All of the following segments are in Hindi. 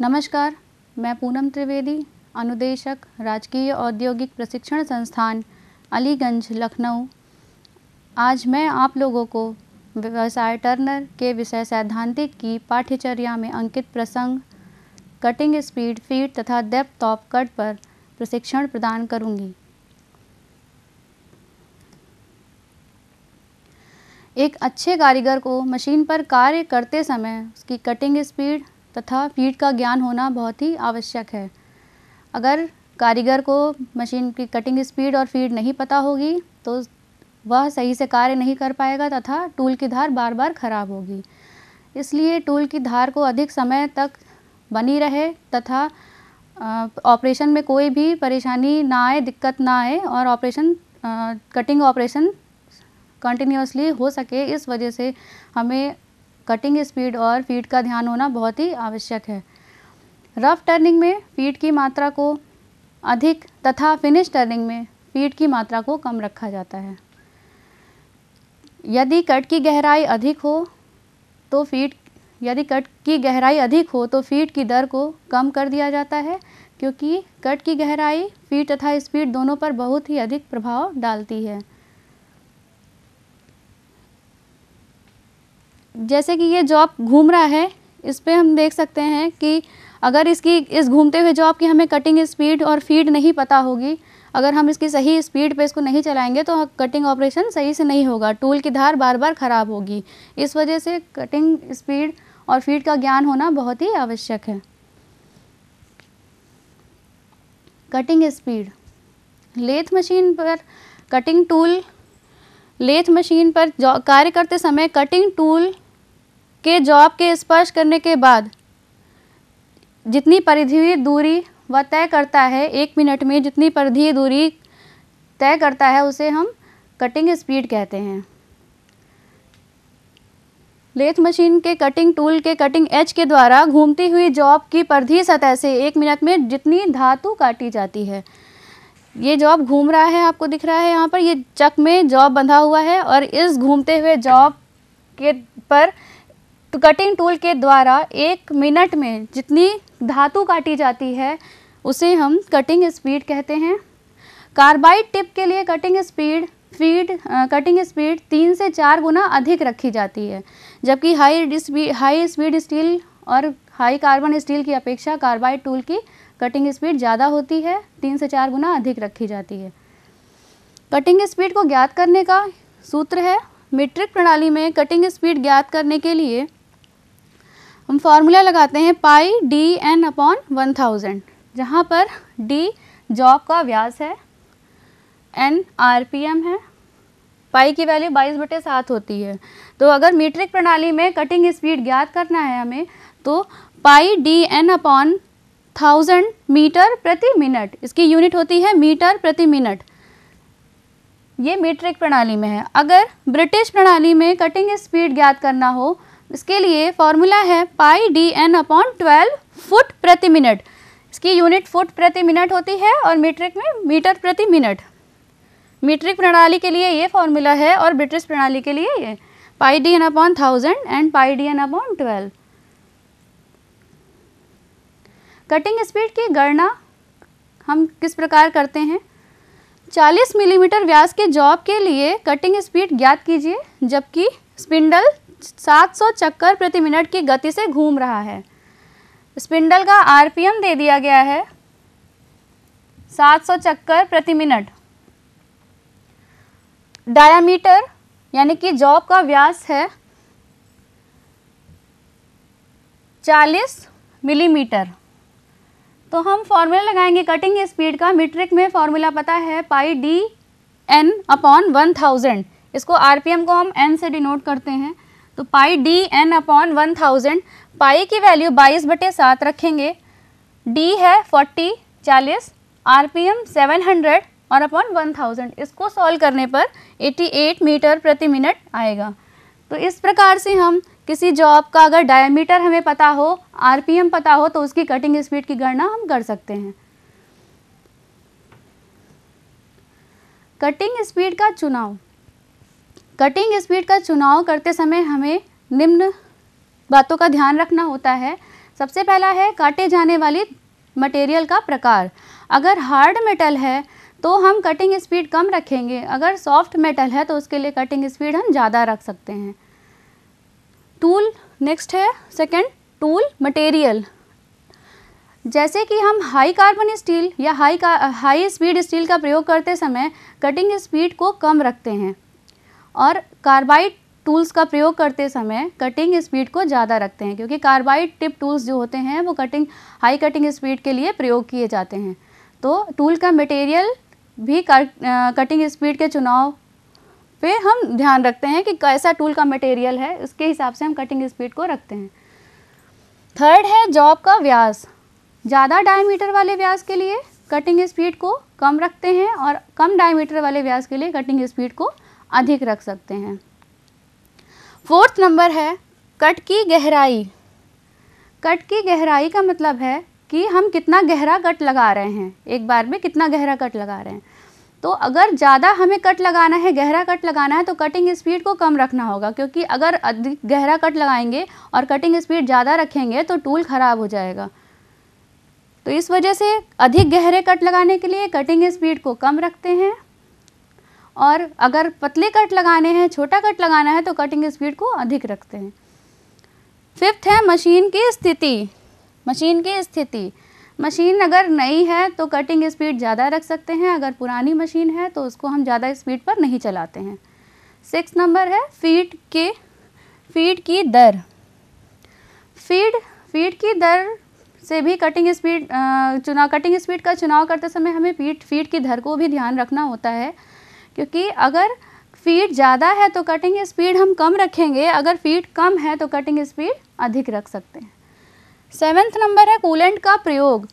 नमस्कार मैं पूनम त्रिवेदी अनुदेशक राजकीय औद्योगिक प्रशिक्षण संस्थान अलीगंज लखनऊ आज मैं आप लोगों को व्यवसाय टर्नर के विषय सैद्धांतिक की पाठ्यचर्या में अंकित प्रसंग कटिंग स्पीड फीड तथा डेप्थ ऑफ कट पर प्रशिक्षण प्रदान करूंगी। एक अच्छे कारीगर को मशीन पर कार्य करते समय उसकी कटिंग स्पीड तथा फीड का ज्ञान होना बहुत ही आवश्यक है अगर कारीगर को मशीन की कटिंग स्पीड और फीड नहीं पता होगी तो वह सही से कार्य नहीं कर पाएगा तथा टूल की धार बार बार खराब होगी इसलिए टूल की धार को अधिक समय तक बनी रहे तथा ऑपरेशन में कोई भी परेशानी ना आए दिक्कत ना आए और ऑपरेशन कटिंग ऑपरेशन कंटिन्यूसली हो सके इस वजह से हमें कटिंग स्पीड और फीट का ध्यान होना बहुत ही आवश्यक है रफ टर्निंग में फीट की मात्रा को अधिक तथा फिनिश टर्निंग में फीट की मात्रा को कम रखा जाता है यदि कट की गहराई अधिक हो तो फीट यदि कट की गहराई अधिक हो तो फीट की दर को कम कर दिया जाता है क्योंकि कट की गहराई फीट तथा स्पीड दोनों पर बहुत ही अधिक प्रभाव डालती है जैसे कि ये जॉब घूम रहा है इस पर हम देख सकते हैं कि अगर इसकी इस घूमते हुए जॉब की हमें कटिंग स्पीड और फीड नहीं पता होगी अगर हम इसकी सही स्पीड पे इसको नहीं चलाएंगे तो कटिंग ऑपरेशन सही से नहीं होगा टूल की धार बार बार ख़राब होगी इस वजह से कटिंग स्पीड और फीड का ज्ञान होना बहुत ही आवश्यक है कटिंग स्पीड लेथ मशीन पर कटिंग टूल लेथ मशीन पर कार्य करते समय कटिंग टूल के जॉब के स्पर्श करने के बाद जितनी परिधि दूरी वह तय करता है एक मिनट में जितनी परिधि दूरी तय करता है उसे हम कटिंग स्पीड कहते हैं लेथ मशीन के कटिंग टूल के कटिंग एच के द्वारा घूमती हुई जॉब की परधी सतह से एक मिनट में जितनी धातु काटी जाती है ये जॉब घूम रहा है आपको दिख रहा है यहाँ पर ये चक में जॉब बंधा हुआ है और इस घूमते हुए जॉब के पर तो कटिंग टूल के द्वारा एक मिनट में जितनी धातु काटी जाती है उसे हम कटिंग स्पीड कहते हैं कार्बाइड टिप के लिए cutting speed feed cutting speed तीन से चार गुना अधिक रखी जाती है जबकि high speed high speed steel और हाई कार्बन स्टील की अपेक्षा कार्बाइड टूल की कटिंग स्पीड ज़्यादा होती है तीन से चार गुना अधिक रखी जाती है कटिंग स्पीड को ज्ञात करने का सूत्र है मीट्रिक प्रणाली में कटिंग स्पीड ज्ञात करने के लिए हम फार्मूला लगाते हैं pi D N upon one thousand जहाँ पर डी जॉब का व्यास है एन आर पी एम है पाई की वैल्यू बाईस बटे सात होती है तो अगर मीट्रिक प्रणाली में कटिंग स्पीड ज्ञात करना है हमें तो pi D N upon thousand metre प्रति मिनट इसकी यूनिट होती है मीटर प्रति मिनट ये मीट्रिक प्रणाली में है अगर ब्रिटिश प्रणाली में कटिंग स्पीड ज्ञात करना हो इसके लिए फॉर्मूला है pi D N upon twelve foot प्रति मिनट इसकी यूनिट फुट प्रति मिनट होती है और मीट्रिक में मीटर प्रति मिनट मीट्रिक प्रणाली के लिए ये फॉर्मूला है और ब्रिटिश प्रणाली के लिए ये pi D N upon thousand and pi D N upon twelve cutting speed की गणना हम किस प्रकार करते हैं 40 मिलीमीटर व्यास के जॉब के लिए कटिंग स्पीड ज्ञात कीजिए जबकि स्पिंडल 700 चक्कर प्रति मिनट की गति से घूम रहा है स्पिंडल का आरपीएम दे दिया गया है 700 चक्कर प्रति मिनट डायामीटर यानी कि जॉब का व्यास है 40 मिलीमीटर तो हम फॉर्मूला लगाएंगे कटिंग स्पीड का मीट्रिक में फॉर्मूला पता है pi D N upon one thousand इसको आरपीएम को हम एन से डिनोट करते हैं तो pi D N upon one thousand pi की वैल्यू बाईस बटे सात रखेंगे डी है फोर्टी चालीस R P M seven hundred और अपॉन वन थाउजेंड इसको सॉल्व करने पर एटी एट मीटर प्रति मिनट आएगा तो इस प्रकार से हम किसी जॉब का अगर डायमीटर हमें पता हो आर पी एम पता हो तो उसकी कटिंग स्पीड की गणना हम कर सकते हैं कटिंग स्पीड का चुनाव कटिंग स्पीड का चुनाव करते समय हमें निम्न बातों का ध्यान रखना होता है सबसे पहला है काटे जाने वाली मटेरियल का प्रकार अगर हार्ड मेटल है तो हम कटिंग स्पीड कम रखेंगे अगर सॉफ्ट मेटल है तो उसके लिए कटिंग स्पीड हम ज़्यादा रख सकते हैं टूल नेक्स्ट है सेकंड टूल मटेरियल जैसे कि हम हाई कार्बन स्टील या हाई का हाई स्पीड स्टील का प्रयोग करते समय कटिंग स्पीड को कम रखते हैं और कार्बाइड टूल्स का प्रयोग करते समय कटिंग स्पीड को ज़्यादा रखते हैं क्योंकि कार्बाइड टिप टूल्स जो होते हैं वो कटिंग हाई कटिंग स्पीड के लिए प्रयोग किए जाते हैं तो टूल का मटेरियल भी कर, आ, कटिंग स्पीड के चुनाव पे हम ध्यान रखते हैं कि कैसा टूल का मटेरियल है उसके हिसाब से हम कटिंग स्पीड को रखते हैं थर्ड है जॉब का व्यास ज़्यादा डायमीटर वाले व्यास के लिए कटिंग स्पीड को कम रखते हैं और कम डायमीटर वाले व्यास के लिए कटिंग स्पीड को अधिक रख सकते हैं फोर्थ नंबर है कट की गहराई कट की गहराई का मतलब है कि हम कितना गहरा कट लगा रहे हैं एक बार में कितना गहरा कट लगा रहे हैं तो अगर ज़्यादा हमें कट लगाना है गहरा कट लगाना है तो कटिंग स्पीड को कम रखना होगा क्योंकि अगर अधिक गहरा कट लगाएंगे और कटिंग स्पीड ज़्यादा रखेंगे तो टूल ख़राब हो जाएगा तो इस वजह से अधिक गहरे कट लगाने के लिए कटिंग स्पीड को कम रखते हैं और अगर पतले कट लगाने हैं छोटा कट लगाना है तो कटिंग स्पीड को अधिक रखते हैं फिफ्थ है मशीन की स्थिति मशीन की स्थिति मशीन अगर नई है तो कटिंग स्पीड ज़्यादा रख सकते हैं अगर पुरानी मशीन है तो उसको हम ज़्यादा स्पीड पर नहीं चलाते हैं सिक्स नंबर है फीड के फीड की दर फीड फीड की दर से भी कटिंग स्पीड चुनाव कटिंग स्पीड का चुनाव करते समय हमें फीट फीट की दर को भी ध्यान रखना होता है क्योंकि अगर फीट ज़्यादा है तो कटिंग स्पीड हम कम रखेंगे अगर फीट कम है तो कटिंग स्पीड अधिक रख सकते हैं सेवेंथ नंबर है कूलेंट का प्रयोग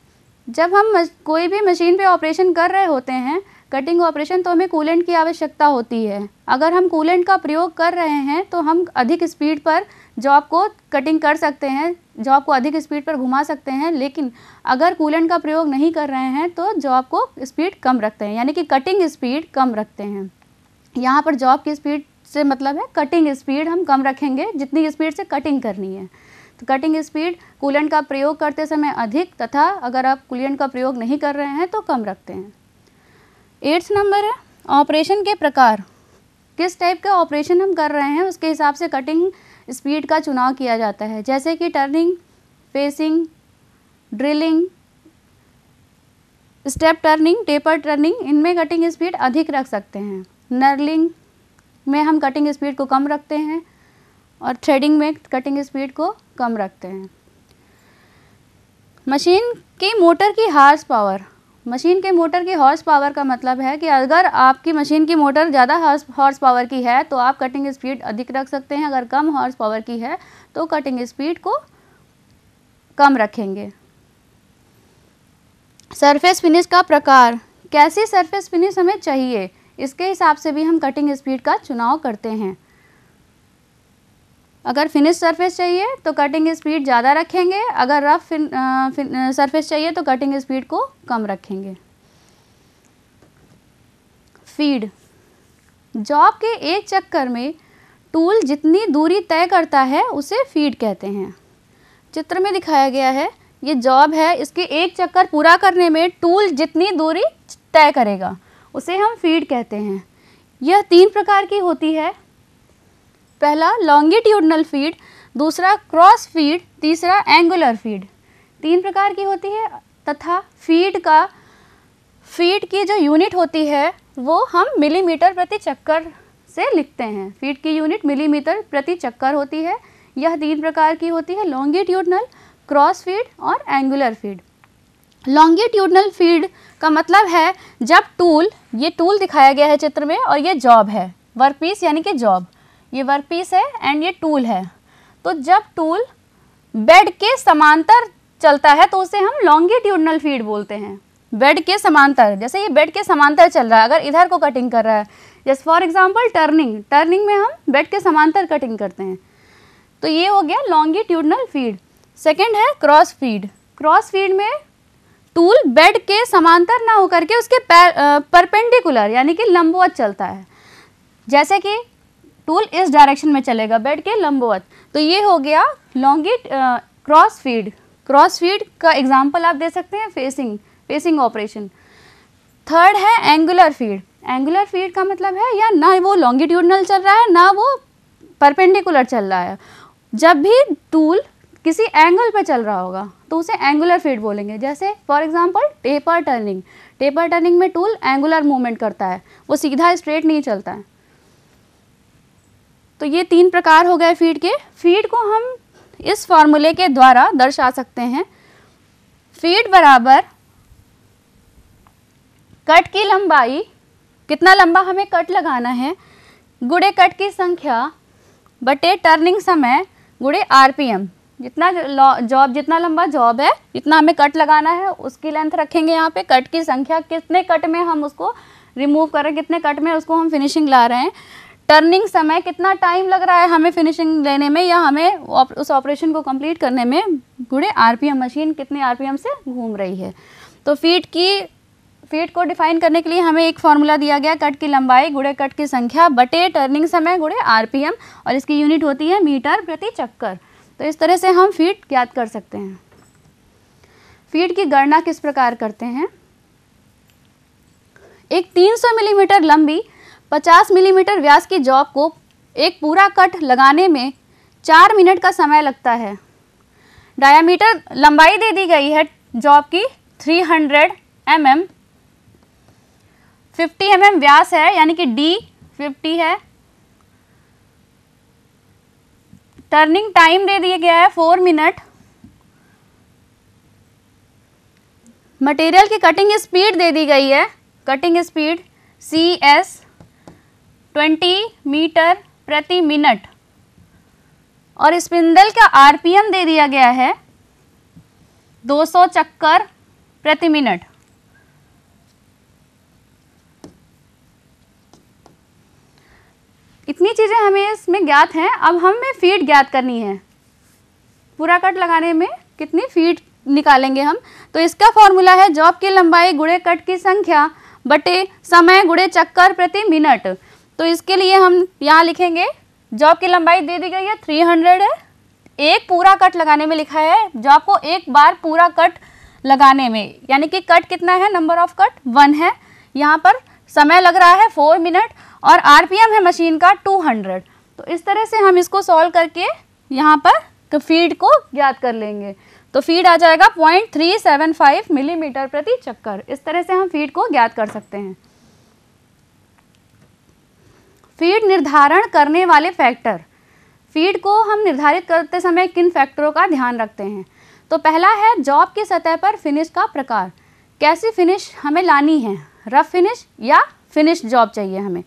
जब हम कोई भी मशीन पे ऑपरेशन कर रहे होते हैं कटिंग ऑपरेशन तो हमें कूलेंट की आवश्यकता होती है अगर हम कूलेंट का प्रयोग कर रहे हैं तो हम अधिक स्पीड पर जॉब को कटिंग कर सकते हैं जॉब को अधिक स्पीड पर घुमा सकते हैं लेकिन अगर कूलेंट का प्रयोग नहीं कर रहे हैं तो जॉब को स्पीड कम रखते हैं यानी कि कटिंग स्पीड कम रखते हैं यहाँ पर जॉब की स्पीड से मतलब है कटिंग स्पीड हम कम रखेंगे जितनी स्पीड से कटिंग करनी है तो कटिंग स्पीड कूलेंट का प्रयोग करते समय अधिक तथा अगर आप कूलेंट का प्रयोग नहीं कर रहे हैं तो कम रखते हैं एट्थ नंबर है ऑपरेशन के प्रकार किस टाइप का ऑपरेशन हम कर रहे हैं उसके हिसाब से कटिंग स्पीड का चुनाव किया जाता है जैसे कि turning facing drilling step turning taper turning इनमें कटिंग स्पीड अधिक रख सकते हैं नर्लिंग में हम कटिंग स्पीड को कम रखते हैं और थ्रेडिंग में कटिंग स्पीड को कम रखते हैं मशीन की मोटर की हार्स पावर मशीन के मोटर की हॉर्स पावर का मतलब है कि अगर आपकी मशीन की मोटर ज़्यादा हॉर्स पावर की है तो आप कटिंग स्पीड अधिक रख सकते हैं अगर कम हॉर्स पावर की है तो कटिंग स्पीड को कम रखेंगे सरफेस फिनिश का प्रकार कैसी सरफेस फिनिश हमें चाहिए इसके हिसाब से भी हम कटिंग स्पीड का चुनाव करते हैं अगर फिनिश सरफेस चाहिए तो कटिंग स्पीड ज़्यादा रखेंगे अगर रफ सरफेस चाहिए तो कटिंग स्पीड को कम रखेंगे फीड जॉब के एक चक्कर में टूल जितनी दूरी तय करता है उसे फीड कहते हैं चित्र में दिखाया गया है ये जॉब है इसके एक चक्कर पूरा करने में टूल जितनी दूरी तय करेगा उसे हम फीड कहते हैं यह तीन प्रकार की होती है पहला लॉन्गिट्यूडनल फीड दूसरा क्रॉस फीड तीसरा एंगुलर फीड तीन प्रकार की होती है तथा फीड का फीड की जो यूनिट होती है वो हम मिलीमीटर प्रति चक्कर से लिखते हैं फीड की यूनिट मिलीमीटर प्रति चक्कर होती है यह तीन प्रकार की होती है लॉन्गिट्यूडनल क्रॉस फीड और एंगुलर फीड लॉन्गिट्यूडनल फीड का मतलब है जब टूल ये टूल दिखाया गया है चित्र में और ये जॉब है वर्क पीस यानी कि जॉब ये वर्क पीस है एंड ये टूल है तो जब टूल बेड के समांतर चलता है तो उसे हम लॉन्गिट्यूडनल फीड बोलते हैं बेड के समांतर जैसे ये बेड के समांतर चल रहा है अगर इधर को कटिंग कर रहा है जैसे फॉर एग्जाम्पल टर्निंग टर्निंग में हम बेड के समांतर कटिंग करते हैं तो ये हो गया लॉन्गिट्यूडनल फीड सेकेंड है क्रॉस फीड क्रॉस फीड में टूल बेड के समांतर ना होकर के उसके परपेंडिकुलर यानी कि लंबवत चलता है जैसे कि टूल इस डायरेक्शन में चलेगा बेड के लंबवत तो ये हो गया लॉन्गिट क्रॉस फीड क्रॉस फीड का एग्जाम्पल आप दे सकते हैं फेसिंग फेसिंग ऑपरेशन थर्ड है एंगुलर फीड एंगुलर फीड का मतलब है या ना वो लॉन्गिट्यूडनल चल रहा है ना वो परपेंडिकुलर चल रहा है जब भी टूल किसी एंगल पे चल रहा होगा तो उसे एंगुलर फीड बोलेंगे जैसे for example taper turning taper turning में टूल एंगुलर मूवमेंट करता है वो सीधा स्ट्रेट नहीं चलता है तो ये तीन प्रकार हो गए फीड के फीड को हम इस फॉर्मूले के द्वारा दर्शा सकते हैं फीड बराबर कट की लंबाई कितना लंबा हमें कट लगाना है गुड़े कट की संख्या बटे टर्निंग समय गुड़े आरपीएम जितना जॉब जितना लंबा जॉब है जितना हमें कट लगाना है उसकी लेंथ रखेंगे यहाँ पे कट की संख्या कितने कट में हम उसको रिमूव कर रहे हैं कितने कट में उसको हम फिनिशिंग ला रहे हैं टर्निंग समय कितना टाइम लग रहा है हमें फिनिशिंग लेने में या हमें उस ऑपरेशन को कंप्लीट करने में गुड़े आरपीएम मशीन कितने आरपीएम से घूम रही है तो फीट की फीट को डिफाइन करने के लिए हमें एक फार्मूला दिया गया कट की लंबाई गुड़े कट की संख्या बटे टर्निंग समय गुड़े आरपीएम और इसकी यूनिट होती है मीटर प्रति चक्कर तो इस तरह से हम फीट ज्ञात कर सकते हैं फीट की गणना किस प्रकार करते हैं एक 300 मिलीमीटर लंबी 50 मिलीमीटर व्यास की जॉब को एक पूरा कट लगाने में चार मिनट का समय लगता है डायामीटर लंबाई दे दी गई है जॉब की 300 hundred M M fifty M M व्यास है यानी कि डी फिफ्टी है टर्निंग टाइम दे दिया गया है फोर मिनट मटेरियल की कटिंग स्पीड दे दी गई है cutting speed C S twenty metre प्रति मिनट और स्पिंडल का आरपीएम दे दिया गया है 200 चक्कर प्रति मिनट इतनी चीज़ें हमें इसमें ज्ञात हैं अब हमें फीट ज्ञात करनी है पूरा कट लगाने में कितनी फीट निकालेंगे हम तो इसका फॉर्मूला है जॉब की लंबाई गुड़े कट की संख्या बटे समय गुड़े चक्कर प्रति मिनट तो इसके लिए हम यहाँ लिखेंगे जॉब की लंबाई दे दी गई है थ्री हंड्रेड है एक पूरा कट लगाने में लिखा है जॉब को एक बार पूरा कट लगाने में यानी कि कट कितना है नंबर ऑफ कट वन है यहाँ पर समय लग रहा है फोर मिनट और आर है मशीन का टू हंड्रेड तो इस तरह से हम इसको सॉल्व करके यहाँ पर फीड को ज्ञात कर लेंगे तो फीड आ जाएगा point three seven five millimetre प्रति चक्कर इस तरह से हम फीड को ज्ञात कर सकते हैं फीड निर्धारण करने वाले फैक्टर फीड को हम निर्धारित करते समय किन फैक्टरों का ध्यान रखते हैं तो पहला है जॉब की सतह पर फिनिश का प्रकार कैसी फिनिश हमें लानी है रफ फिनिश या फिनिश जॉब चाहिए हमें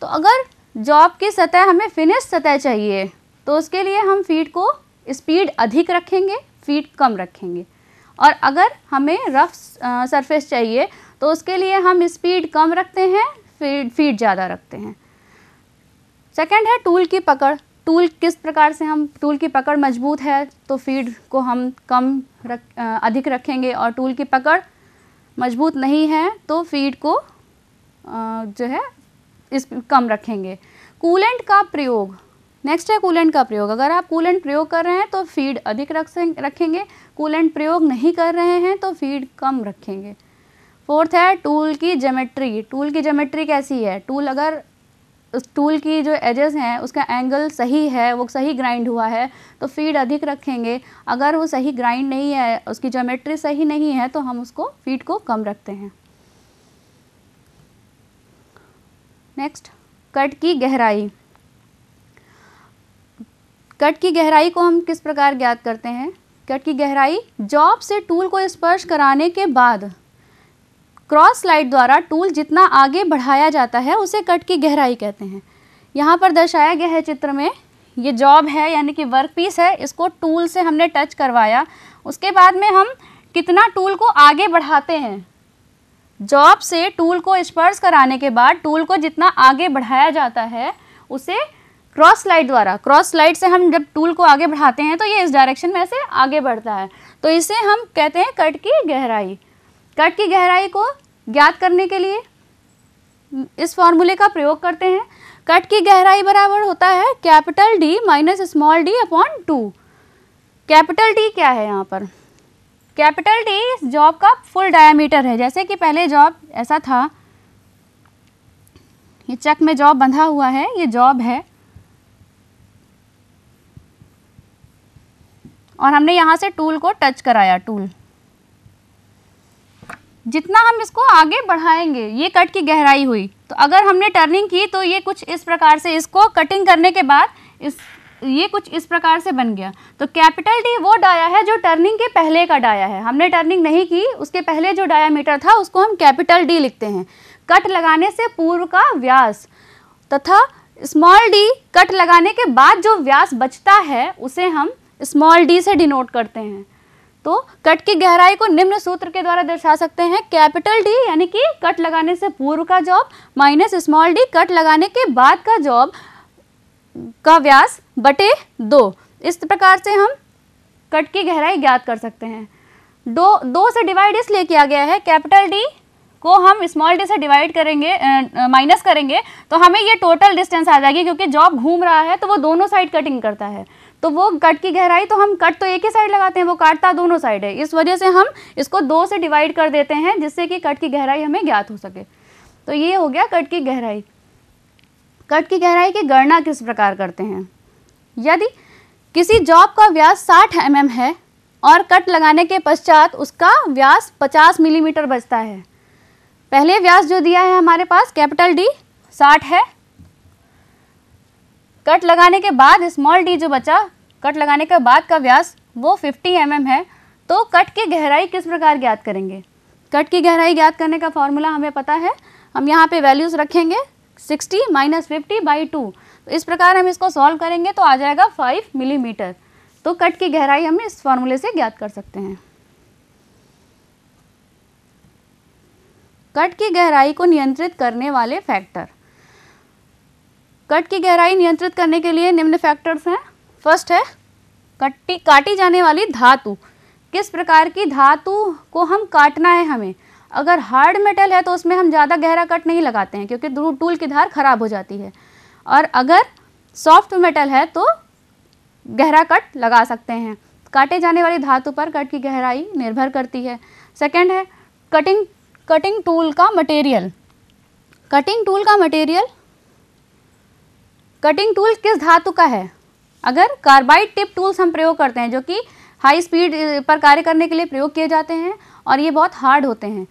तो अगर जॉब की सतह हमें फिनिश सतह चाहिए तो उसके लिए हम फीड को स्पीड अधिक रखेंगे फीड कम रखेंगे और अगर हमें रफ सरफेस चाहिए तो उसके लिए हम स्पीड कम रखते हैं फीड फीड ज़्यादा रखते हैं सेकेंड है टूल की पकड़ टूल किस प्रकार से हम टूल की पकड़ मजबूत है तो फीड को हम कम रख अधिक रखेंगे और टूल की पकड़ मजबूत नहीं है तो फीड को जो है इस कम रखेंगे कूलेंट का प्रयोग नेक्स्ट है कूलेंट का प्रयोग अगर आप कूलेंट प्रयोग कर रहे हैं तो फीड अधिक रख रखेंगे कूलेंट प्रयोग नहीं कर रहे हैं तो फीड कम रखेंगे फोर्थ है टूल की जोमेट्री टूल की जोमेट्री कैसी है टूल अगर उस टूल की जो एजेस हैं उसका एंगल सही है वो सही ग्राइंड हुआ है तो फीड अधिक रखेंगे अगर वो सही ग्राइंड नहीं है उसकी जोमेट्री सही नहीं है तो हम उसको फीड को कम रखते हैं नेक्स्ट कट की गहराई कट की गहराई को हम किस प्रकार ज्ञात करते हैं कट की गहराई जॉब से टूल को स्पर्श कराने के बाद क्रॉस स्लाइड द्वारा टूल जितना आगे बढ़ाया जाता है उसे कट की गहराई कहते हैं यहाँ पर दर्शाया गया है चित्र में ये जॉब है यानी कि वर्क पीस है इसको टूल से हमने टच करवाया उसके बाद में हम कितना टूल को आगे बढ़ाते हैं जॉब से टूल को स्पर्श कराने के बाद टूल को जितना आगे बढ़ाया जाता है उसे क्रॉस स्लाइड द्वारा क्रॉस स्लाइड से हम जब टूल को आगे बढ़ाते हैं तो ये इस डायरेक्शन में से आगे बढ़ता है तो इसे हम कहते हैं कट की गहराई कट की गहराई को ज्ञात करने के लिए इस फॉर्मूले का प्रयोग करते हैं कट की गहराई बराबर होता है capital D minus small D upon two capital D क्या है यहाँ पर कैपिटल डी इस जॉब का फुल डायमीटर है जैसे कि पहले जॉब ऐसा था ये चक में जॉब बंधा हुआ है ये जॉब है और हमने यहाँ से टूल को टच कराया टूल जितना हम इसको आगे बढ़ाएंगे ये कट की गहराई हुई तो अगर हमने टर्निंग की तो ये कुछ इस प्रकार से इसको कटिंग करने के बाद इस ये कुछ इस प्रकार से बन गया तो कैपिटल डी वो डाया है जो टर्निंग के पहले का डाया है हमने टर्निंग नहीं की उसके पहले जो डायामीटर था उसको हम कैपिटल डी लिखते हैं कट लगाने से पूर्व का व्यास तथा स्मॉल डी कट लगाने के बाद जो व्यास बचता है उसे हम स्मॉल डी से डिनोट करते हैं तो कट की गहराई को निम्न सूत्र के द्वारा दर्शा सकते हैं कैपिटल डी यानी कि कट लगाने से पूर्व का job minus small D cut लगाने के बाद का जॉब का व्यास बटे दो इस प्रकार से हम कट की गहराई ज्ञात कर सकते हैं दो दो से डिवाइड इसलिए किया गया है कैपिटल डी को हम स्मॉल डी से डिवाइड करेंगे माइनस करेंगे तो हमें ये टोटल डिस्टेंस आ जाएगी क्योंकि जॉब घूम रहा है तो वो दोनों साइड कटिंग करता है तो वो कट की गहराई तो हम कट तो एक ही साइड लगाते हैं वो काटता दोनों साइड है इस वजह से हम इसको दो से डिवाइड कर देते हैं जिससे कि कट की गहराई हमें ज्ञात हो सके तो ये हो गया कट की गहराई कट की गहराई की गणना किस प्रकार करते हैं यदि किसी जॉब का व्यास 60 एम mm है और कट लगाने के पश्चात उसका व्यास 50 मिलीमीटर mm बचता है पहले व्यास जो दिया है हमारे पास कैपिटल डी 60 है कट लगाने के बाद स्मॉल डी जो बचा कट लगाने के बाद का व्यास वो 50 एम mm है तो कट की गहराई किस प्रकार ज्ञात करेंगे कट की गहराई ज्ञात करने का फॉर्मूला हमें पता है हम यहाँ पे वैल्यूज़ रखेंगे 60 माइनस फिफ्टी बाई टू इस प्रकार हम इसको सॉल्व करेंगे तो आ जाएगा 5 मिलीमीटर mm. तो कट की गहराई हम इस फॉर्मूले से ज्ञात कर सकते हैं कट की गहराई को नियंत्रित करने वाले फैक्टर कट की गहराई नियंत्रित करने के लिए निम्न फैक्टर्स हैं फर्स्ट है कट्टी काटी जाने वाली धातु किस प्रकार की धातु को हम काटना है हमें अगर हार्ड मेटल है तो उसमें हम ज़्यादा गहरा कट नहीं लगाते हैं क्योंकि टूल की धार खराब हो जाती है और अगर सॉफ्ट मेटल है तो गहरा कट लगा सकते हैं काटे जाने वाली धातु पर कट की गहराई निर्भर करती है सेकेंड है कटिंग कटिंग टूल का मटेरियल कटिंग टूल का मटेरियल कटिंग टूल किस धातु का है अगर कार्बाइड टिप टूल्स हम प्रयोग करते हैं जो कि हाई स्पीड पर कार्य करने के लिए प्रयोग किए जाते हैं और ये बहुत हार्ड होते हैं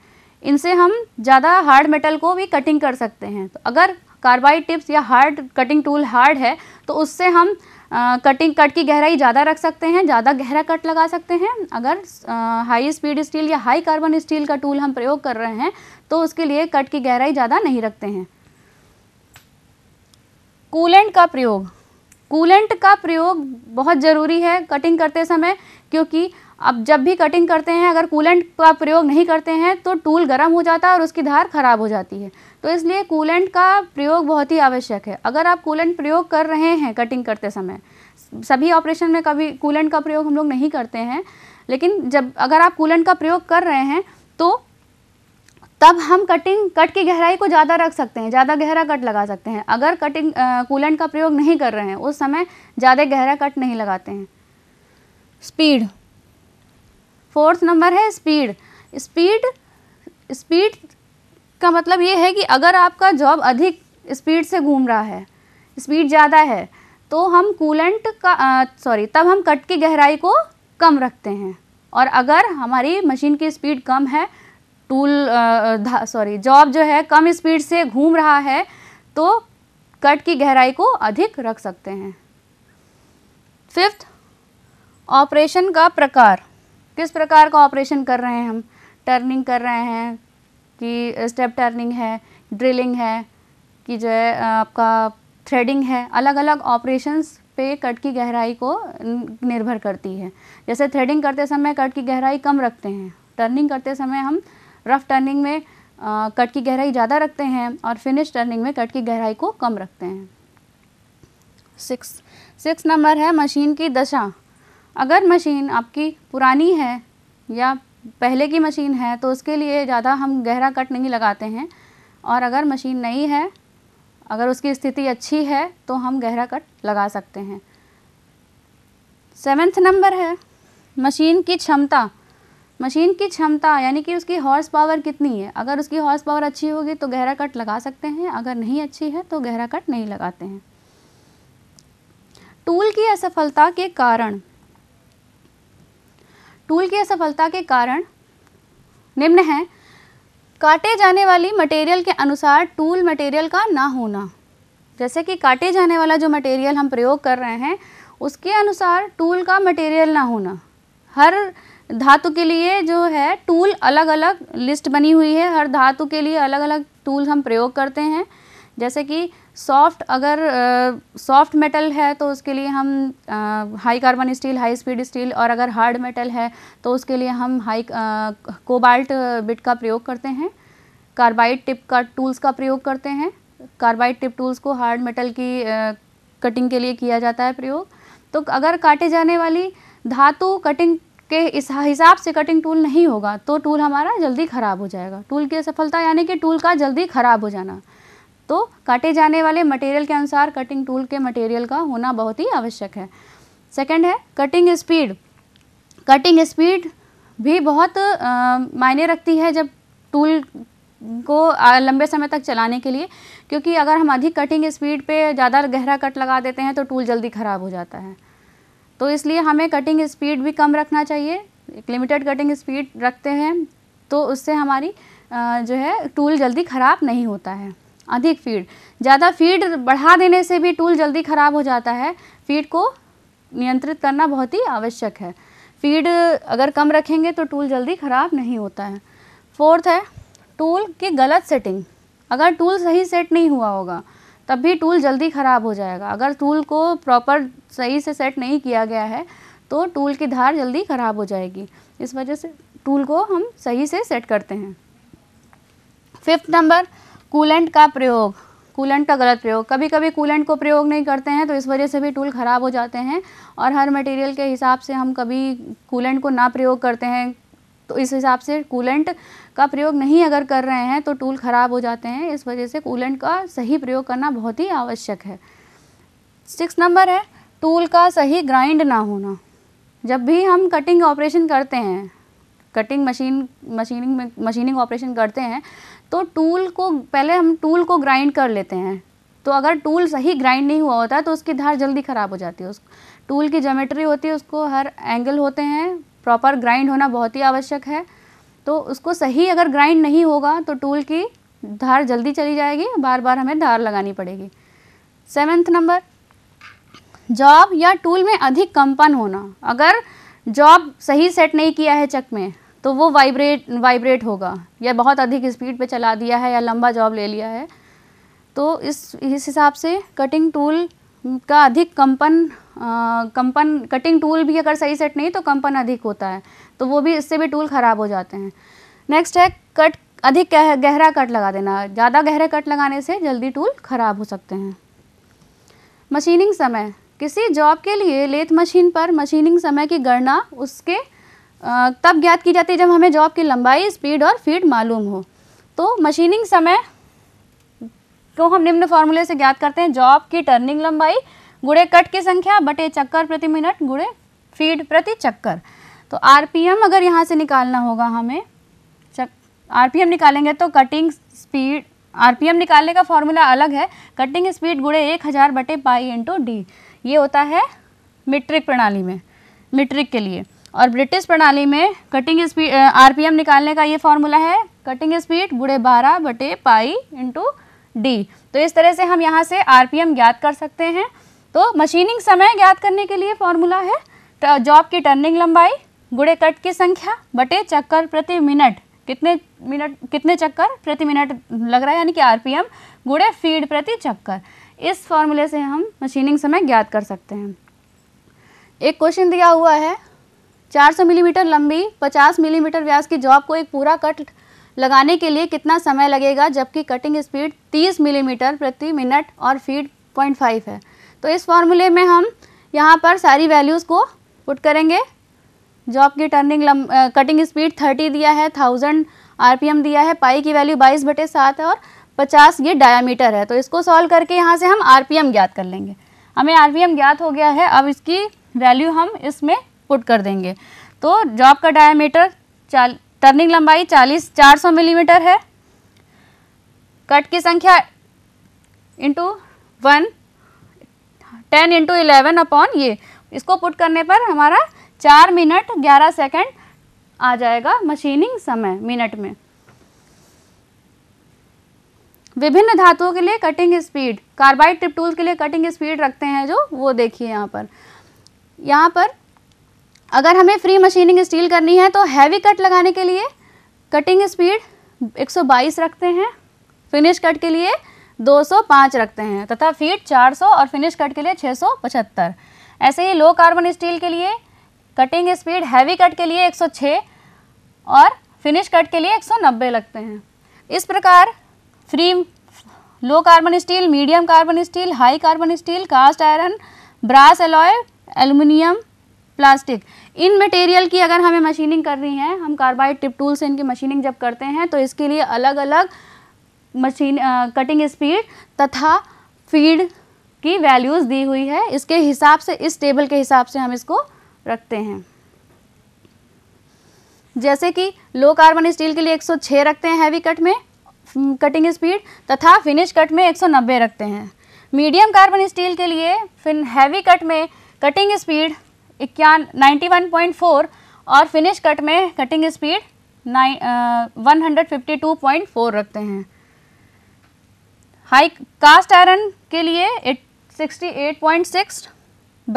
इनसे हम ज़्यादा हार्ड मेटल को भी कटिंग कर सकते हैं तो अगर कार्बाइड टिप्स या हार्ड कटिंग टूल हार्ड है तो उससे हम कटिंग कट की गहराई ज़्यादा रख सकते हैं ज़्यादा गहरा कट लगा सकते हैं अगर आ, हाई स्पीड स्टील या हाई कार्बन स्टील का टूल हम प्रयोग कर रहे हैं तो उसके लिए कट की गहराई ज़्यादा नहीं रखते हैं कूलेंट का प्रयोग कूलेंट का प्रयोग बहुत ज़रूरी है कटिंग करते समय क्योंकि अब जब भी कटिंग करते हैं अगर कूलेंट का प्रयोग नहीं करते हैं तो टूल गर्म हो जाता है और उसकी धार ख़राब हो जाती है तो इसलिए कूलेंट का प्रयोग बहुत ही आवश्यक है अगर आप कूलेंट प्रयोग कर रहे हैं कटिंग करते समय सभी ऑपरेशन में कभी कूलेंट का प्रयोग हम लोग नहीं करते हैं लेकिन जब अगर आप कूलेंट का प्रयोग कर रहे हैं तो तब हम कटिंग कट की गहराई को ज़्यादा रख सकते हैं ज़्यादा गहरा कट लगा सकते हैं अगर कटिंग कूलेंट का प्रयोग नहीं कर रहे हैं उस समय ज़्यादा गहरा कट नहीं लगाते हैं स्पीड फोर्थ नंबर है स्पीड स्पीड स्पीड का मतलब ये है कि अगर आपका जॉब अधिक स्पीड से घूम रहा है स्पीड ज़्यादा है तो हम कूलेंट का सॉरी तब हम कट की गहराई को कम रखते हैं और अगर हमारी मशीन की स्पीड कम है टूल सॉरी जॉब जो है कम स्पीड से घूम रहा है तो कट की गहराई को अधिक रख सकते हैं फिफ्थ ऑपरेशन का प्रकार किस प्रकार का ऑपरेशन कर रहे हैं हम टर्निंग कर रहे हैं कि स्टेप टर्निंग है ड्रिलिंग है कि जो है uh, आपका थ्रेडिंग है अलग अलग ऑपरेशंस पे कट की गहराई को निर्भर करती है जैसे थ्रेडिंग करते समय कट की गहराई कम रखते हैं टर्निंग करते समय हम रफ़ टर्निंग में आ, कट की गहराई ज़्यादा रखते हैं और फिनिश टर्निंग में कट की गहराई को कम रखते हैं सिक्स सिक्स नंबर है मशीन की दशा अगर मशीन आपकी पुरानी है या पहले की मशीन है तो उसके लिए ज़्यादा हम गहरा कट नहीं लगाते हैं और अगर मशीन नई है अगर उसकी स्थिति अच्छी है तो हम गहरा कट लगा सकते हैं सेवेंथ नंबर है मशीन की क्षमता मशीन की क्षमता यानी कि उसकी हॉर्स पावर कितनी है अगर उसकी हॉर्स पावर अच्छी होगी तो गहरा कट लगा सकते हैं अगर नहीं अच्छी है तो गहरा कट नहीं लगाते हैं टूल की असफलता के कारण टूल की असफलता के कारण निम्न है काटे जाने वाली मटेरियल के अनुसार टूल मटेरियल का ना होना जैसे कि काटे जाने वाला जो मटेरियल हम प्रयोग कर रहे हैं उसके अनुसार टूल का मटेरियल ना होना हर धातु के लिए जो है टूल अलग अलग लिस्ट बनी हुई है हर धातु के लिए अलग अलग टूल हम प्रयोग करते हैं जैसे कि सॉफ्ट अगर सॉफ्ट मेटल है तो उसके लिए हम high carbon steel high speed steel और अगर हार्ड मेटल है तो उसके लिए हम हाई कोबाल्ट बिट का प्रयोग करते हैं कार्बाइड टिप का टूल्स का प्रयोग करते हैं कार्बाइड टिप टूल्स को हार्ड मेटल की कटिंग कटिंग के लिए किया जाता है प्रयोग तो अगर काटे जाने वाली धातु कटिंग के इस हिसाब से कटिंग टूल नहीं होगा तो टूल हमारा जल्दी ख़राब हो जाएगा टूल की असफलता यानी कि टूल का जल्दी ख़राब हो जाना तो काटे जाने वाले मटेरियल के अनुसार कटिंग टूल के मटेरियल का होना बहुत ही आवश्यक है सेकंड है कटिंग स्पीड कटिंग स्पीड भी बहुत मायने रखती है जब टूल को लंबे समय तक चलाने के लिए क्योंकि अगर हम अधिक कटिंग स्पीड पे ज़्यादा गहरा कट लगा देते हैं तो टूल जल्दी ख़राब हो जाता है तो इसलिए हमें कटिंग स्पीड भी कम रखना चाहिए एक लिमिटेड कटिंग स्पीड रखते हैं तो उससे हमारी जो है टूल जल्दी ख़राब नहीं होता है अधिक फीड ज़्यादा फीड बढ़ा देने से भी टूल जल्दी ख़राब हो जाता है फीड को नियंत्रित करना बहुत ही आवश्यक है फीड अगर कम रखेंगे तो टूल जल्दी ख़राब नहीं होता है फोर्थ है टूल की गलत सेटिंग अगर टूल सही सेट नहीं हुआ होगा तब भी टूल जल्दी ख़राब हो जाएगा अगर टूल को प्रॉपर सही से सेट नहीं किया गया है तो टूल की धार जल्दी ख़राब हो जाएगी इस वजह से टूल को हम सही से सेट करते हैं फिफ्थ नंबर कूलेंट का प्रयोग कूलेंट का गलत प्रयोग कभी कभी कूलेंट को प्रयोग नहीं करते हैं तो इस वजह से भी टूल ख़राब हो जाते हैं और हर मटेरियल के हिसाब से हम कभी कूलेंट को ना प्रयोग करते हैं तो इस हिसाब से कूलेंट का प्रयोग नहीं अगर कर रहे हैं तो टूल ख़राब हो जाते हैं इस वजह से कूलेंट का सही प्रयोग करना बहुत ही आवश्यक है सिक्स नंबर है टूल का सही ग्राइंड ना होना जब भी हम कटिंग ऑपरेशन करते हैं कटिंग मशीन मशीनिंग में मशीनिंग ऑपरेशन करते हैं तो टूल को पहले हम टूल को ग्राइंड कर लेते हैं तो अगर टूल सही ग्राइंड नहीं हुआ होता तो उसकी धार जल्दी ख़राब हो जाती है उस टूल की जोमेट्री होती है उसको हर एंगल होते हैं प्रॉपर ग्राइंड होना बहुत ही आवश्यक है तो उसको सही अगर ग्राइंड नहीं होगा तो टूल की धार जल्दी चली जाएगी बार बार हमें धार लगानी पड़ेगी सेवेंथ नंबर जॉब या टूल में अधिक कंपन होना अगर जॉब सही सेट नहीं किया है चक में तो वो वाइब्रेट वाइब्रेट होगा या बहुत अधिक स्पीड पे चला दिया है या लंबा जॉब ले लिया है तो इस इस हिसाब से कटिंग टूल का अधिक कंपन कंपन कटिंग टूल भी अगर सही सेट नहीं तो कंपन अधिक होता है तो वो भी इससे भी टूल ख़राब हो जाते हैं नेक्स्ट है कट अधिक गहरा कट लगा देना ज़्यादा गहरे कट लगाने से जल्दी टूल ख़राब हो सकते हैं मशीनिंग समय किसी जॉब के लिए लेथ मशीन पर मशीनिंग समय की गणना उसके तब ज्ञात की जाती है जब हमें जॉब की लंबाई स्पीड और फीड मालूम हो तो मशीनिंग समय को तो हम निम्न फॉर्मूले से ज्ञात करते हैं जॉब की टर्निंग लंबाई गुड़े कट की संख्या बटे चक्कर प्रति मिनट गुड़े फीड प्रति चक्कर तो आरपीएम अगर यहाँ से निकालना होगा हमें चक आरपीएम निकालेंगे तो कटिंग स्पीड आरपीएम निकालने का फॉर्मूला अलग है कटिंग स्पीड गुड़े एक हज़ार बटे पाई इंटू डी ये होता है मीट्रिक प्रणाली में मीट्रिक के लिए और ब्रिटिश प्रणाली में कटिंग स्पीड आरपीएम निकालने का ये फॉर्मूला है कटिंग स्पीड गुड़े बारह बटे पाई इंटू डी तो इस तरह से हम यहाँ से आर ज्ञात कर सकते हैं तो मशीनिंग समय ज्ञात करने के लिए फॉर्मूला है जॉब की टर्निंग लंबाई गुड़े कट की संख्या बटे चक्कर प्रति मिनट कितने मिनट कितने चक्कर प्रति मिनट लग रहा है यानी कि आरपीएम गुड़े फीड प्रति चक्कर इस फॉर्मूले से हम मशीनिंग समय ज्ञात कर सकते हैं एक क्वेश्चन दिया हुआ है 400 मिलीमीटर लंबी 50 मिलीमीटर व्यास की जॉब को एक पूरा कट लगाने के लिए कितना समय लगेगा जबकि कटिंग स्पीड 30 मिलीमीटर प्रति मिनट और फीड पॉइंट फाइव है तो इस फॉर्मूले में हम यहाँ पर सारी वैल्यूज़ को पुट करेंगे जॉब की टर्निंग लम कटिंग स्पीड 30 दिया है 1000 आरपीएम दिया है पाई की वैल्यू 22 बटे सात है और 50 ये डायामीटर है तो इसको सॉल्व करके यहाँ से हम आर ज्ञात कर लेंगे हमें आर ज्ञात हो गया है अब इसकी वैल्यू हम इसमें पुट कर देंगे तो जॉब का डायामीटर चाल टर्निंग लंबाई 40 400 मिलीमीटर mm है कट की संख्या into one ten into eleven upon ये इसको पुट करने पर हमारा चार मिनट ग्यारह सेकंड आ जाएगा मशीनिंग समय मिनट में विभिन्न धातुओं के लिए cutting speed carbide tip tool के लिए कटिंग स्पीड रखते हैं जो वो देखिए यहाँ पर यहाँ पर अगर हमें फ्री मशीनिंग स्टील करनी है तो हैवी कट लगाने के लिए कटिंग स्पीड 122 रखते हैं फिनिश कट के लिए 205 रखते हैं तथा फीट 400 और फिनिश कट के लिए 675 ऐसे ही लो कार्बन स्टील के लिए कटिंग स्पीड हैवी कट के लिए 106 और फिनिश कट के लिए 190 लगते हैं इस प्रकार free low carbon steel medium carbon steel high carbon steel cast iron brass alloy aluminium plastic इन मटेरियल की अगर हमें मशीनिंग करनी है हम कार्बाइड टिप टूल से इनकी मशीनिंग जब करते हैं तो इसके लिए अलग अलग मशीन कटिंग स्पीड तथा फीड की वैल्यूज़ दी हुई है इसके हिसाब से इस टेबल के हिसाब से हम इसको रखते हैं जैसे कि लो कार्बन स्टील के लिए 106 रखते हैं हैवी कट में कटिंग स्पीड तथा फिनिश कट में 190 रखते हैं मीडियम कार्बन स्टील के लिए फिर हैवी कट में कटिंग स्पीड इक्यान नाइन्टी और फिनिश कट में कटिंग स्पीड नाइन वन रखते हैं हाई कास्ट आयरन के लिए eight sixty eight point six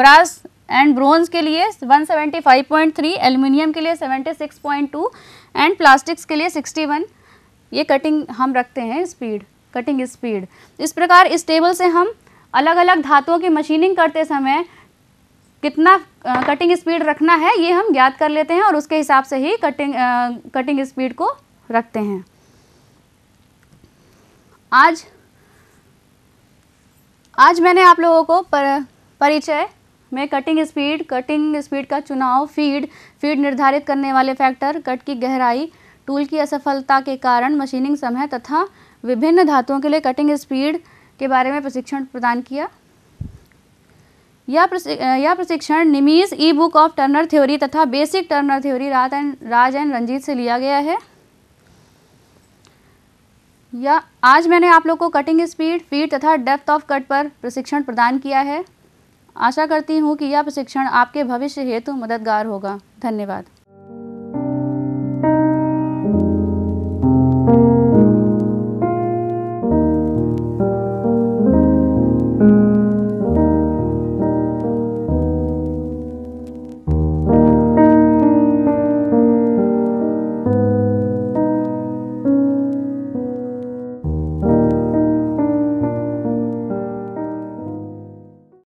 brass and bronze के लिए 175.3 एल्युमिनियम के लिए 76.2 एंड प्लास्टिक्स के लिए 61 ये कटिंग हम रखते हैं स्पीड कटिंग स्पीड इस प्रकार इस टेबल से हम अलग अलग धातुओं की मशीनिंग करते समय कितना कटिंग स्पीड रखना है ये हम ज्ञात कर लेते हैं और उसके हिसाब से ही कटिंग कटिंग स्पीड को रखते हैं आज आज मैंने आप लोगों को पर, परिचय में कटिंग स्पीड कटिंग स्पीड का चुनाव फीड फीड निर्धारित करने वाले फैक्टर कट की गहराई टूल की असफलता के कारण मशीनिंग समय तथा विभिन्न धातुओं के लिए कटिंग स्पीड के बारे में प्रशिक्षण प्रदान किया यह प्रशिक्षण निमीज e book of turner theory तथा basic turner theory Raj and Raj and Ranjit से लिया गया है या आज मैंने आप लोग को कटिंग स्पीड फीड तथा डेप्थ ऑफ कट पर प्रशिक्षण प्रदान किया है आशा करती हूँ कि यह प्रशिक्षण आपके भविष्य हेतु मददगार होगा धन्यवाद